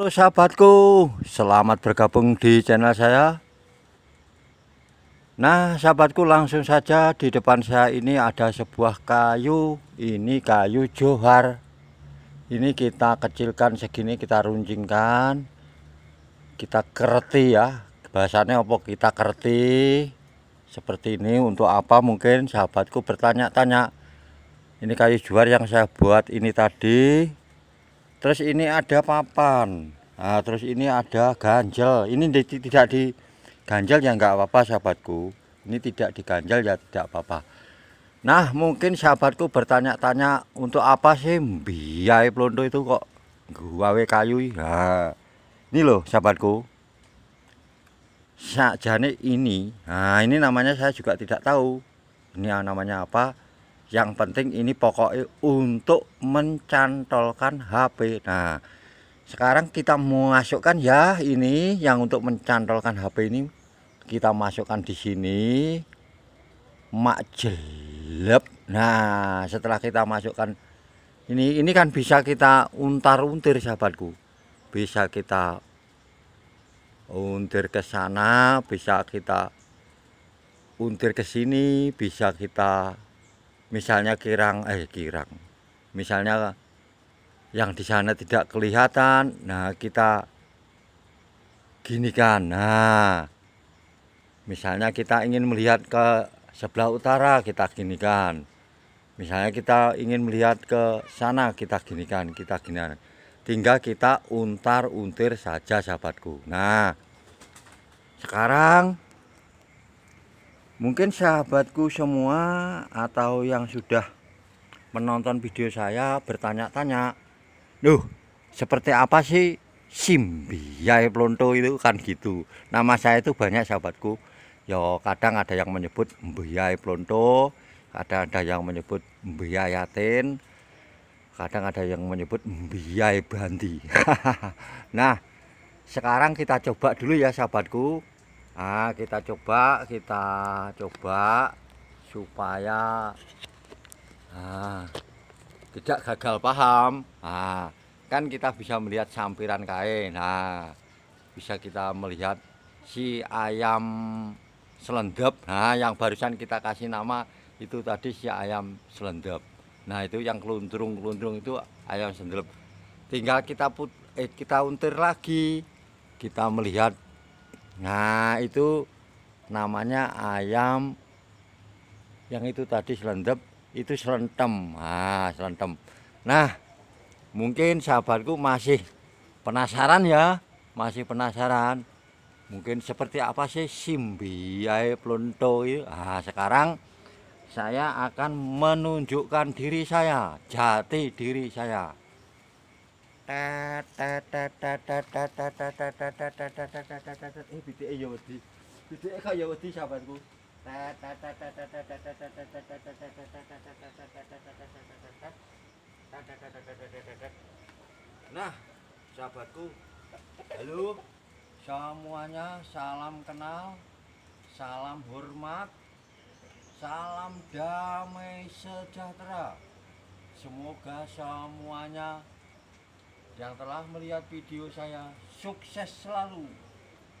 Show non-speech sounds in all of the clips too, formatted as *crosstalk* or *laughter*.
Halo sahabatku, selamat bergabung di channel saya. Nah, sahabatku langsung saja di depan saya ini ada sebuah kayu. Ini kayu johar. Ini kita kecilkan segini, kita runcingkan. Kita kerti ya. Bahasanya apa? Kita kerti. Seperti ini untuk apa mungkin sahabatku bertanya-tanya. Ini kayu johar yang saya buat ini tadi terus ini ada papan nah, terus ini ada ganjel ini di, tidak ganjel ya nggak apa-apa sahabatku ini tidak di ganjel ya tidak apa-apa nah mungkin sahabatku bertanya-tanya untuk apa sih biaya plondo itu kok gawe kayu nah, ini loh sahabatku sajane ini nah ini namanya saya juga tidak tahu ini namanya apa yang penting ini pokoknya untuk mencantolkan HP nah sekarang kita masukkan ya ini yang untuk mencantolkan HP ini kita masukkan di sini mak jelep nah setelah kita masukkan ini ini kan bisa kita untar-untir sahabatku bisa kita untir ke sana bisa kita untir ke sini bisa kita misalnya kirang eh kirang misalnya yang di sana tidak kelihatan nah kita gini kan nah misalnya kita ingin melihat ke sebelah utara kita gini kan misalnya kita ingin melihat ke sana kita gini kan kita gini kan. tinggal kita untar untir saja sahabatku nah sekarang mungkin sahabatku semua atau yang sudah menonton video saya bertanya-tanya Duh seperti apa sih Simbiyai plonto itu kan gitu nama saya itu banyak sahabatku yo ya, kadang ada yang menyebut Mbiyai plonto kadang ada yang menyebut biayatin, kadang ada yang menyebut Mbiyai banti *laughs* nah sekarang kita coba dulu ya sahabatku Nah, kita coba, kita coba supaya nah, tidak gagal paham. Nah, kan kita bisa melihat sampiran kain. Nah, bisa kita melihat si ayam selendep. Nah, yang barusan kita kasih nama itu tadi si ayam selendep. Nah, itu yang keluntrung-keluntrung itu ayam selendep. Tinggal kita put eh kita untir lagi. Kita melihat Nah, itu namanya ayam yang itu tadi selendep, itu selentem. ah selentem. Nah, mungkin sahabatku masih penasaran ya, masih penasaran. Mungkin seperti apa sih simbiai plonto itu? Nah, sekarang saya akan menunjukkan diri saya, jati diri saya. Eh, ya ya nah sahabatku halo semuanya salam kenal salam hormat salam damai sejahtera semoga semuanya yang telah melihat video saya sukses selalu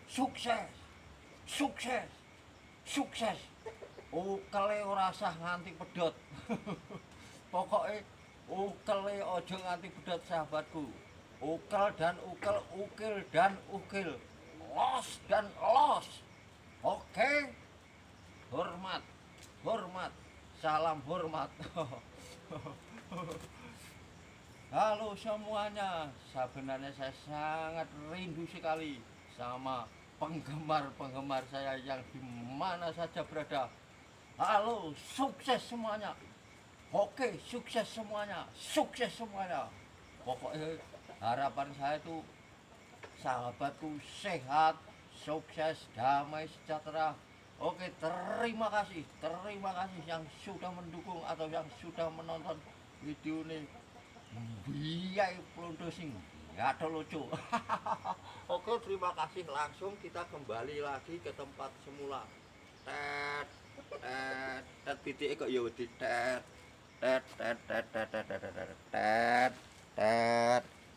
sukses sukses sukses ukele rasa nganti pedot *laughs* pokoknya ukele ojo nganti pedot sahabatku ukel dan ukel ukil dan ukil los dan los oke hormat hormat salam hormat *laughs* Halo semuanya, sebenarnya saya sangat rindu sekali sama penggemar-penggemar saya yang dimana saja berada. Halo, sukses semuanya. Oke, sukses semuanya, sukses semuanya. Pokoknya harapan saya itu sahabatku sehat, sukses, damai, sejahtera. Oke, terima kasih, terima kasih yang sudah mendukung atau yang sudah menonton video ini. biaya produksing nggak lucu oke terima kasih langsung kita kembali lagi ke tempat semula tet tet tet titik kok ya di tet tet tet tet tet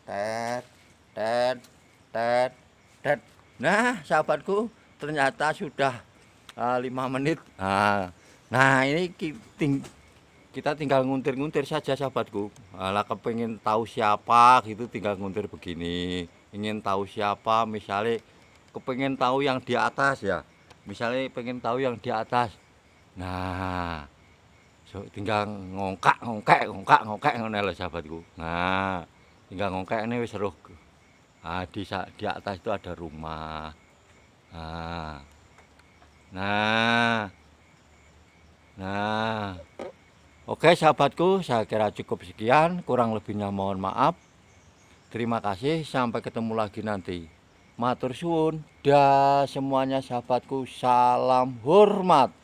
tet tet tet nah sahabatku ternyata sudah lima menit nah ini kita tinggal nguntir-nguntir saja sahabatku ala kepengen tahu siapa gitu tinggal nguntir begini ingin tahu siapa misalnya kepengen tahu yang di atas ya misalnya pengen tahu yang di atas nah so, tinggal ngongkak ngongkak ngongkak ngongkak ngonel lho sahabatku nah tinggal ngongkak ini wis seru nah, di di atas itu ada rumah ah. nah nah nah Oke sahabatku, saya kira cukup sekian, kurang lebihnya mohon maaf. Terima kasih, sampai ketemu lagi nanti. Matur suwun, dah semuanya sahabatku, salam hormat.